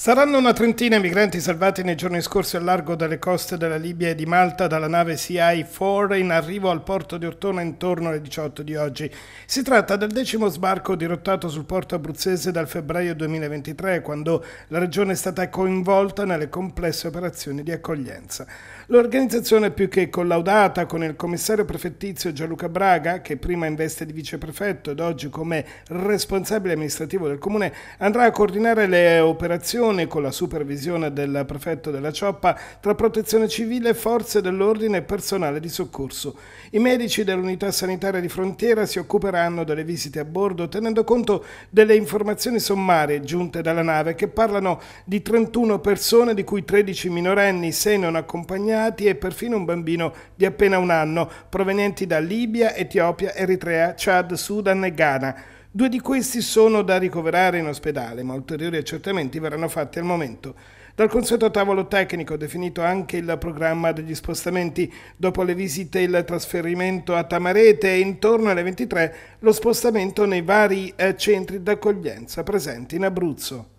Saranno una trentina i migranti salvati nei giorni scorsi al largo delle coste della Libia e di Malta dalla nave CI-4 in arrivo al porto di Ortona intorno alle 18 di oggi. Si tratta del decimo sbarco dirottato sul porto abruzzese dal febbraio 2023, quando la regione è stata coinvolta nelle complesse operazioni di accoglienza. L'organizzazione più che collaudata con il commissario prefettizio Gianluca Braga, che prima in veste di viceprefetto ed oggi come responsabile amministrativo del comune, andrà a coordinare le operazioni collaborazione con la supervisione del prefetto della Cioppa tra protezione civile, forze dell'ordine e personale di soccorso. I medici dell'unità sanitaria di frontiera si occuperanno delle visite a bordo tenendo conto delle informazioni sommarie giunte dalla nave che parlano di 31 persone di cui 13 minorenni, 6 non accompagnati e perfino un bambino di appena un anno provenienti da Libia, Etiopia, Eritrea, Chad, Sudan e Ghana. Due di questi sono da ricoverare in ospedale, ma ulteriori accertamenti verranno fatti al momento. Dal consueto tavolo tecnico definito anche il programma degli spostamenti. Dopo le visite il trasferimento a Tamarete e intorno alle 23 lo spostamento nei vari eh, centri d'accoglienza presenti in Abruzzo.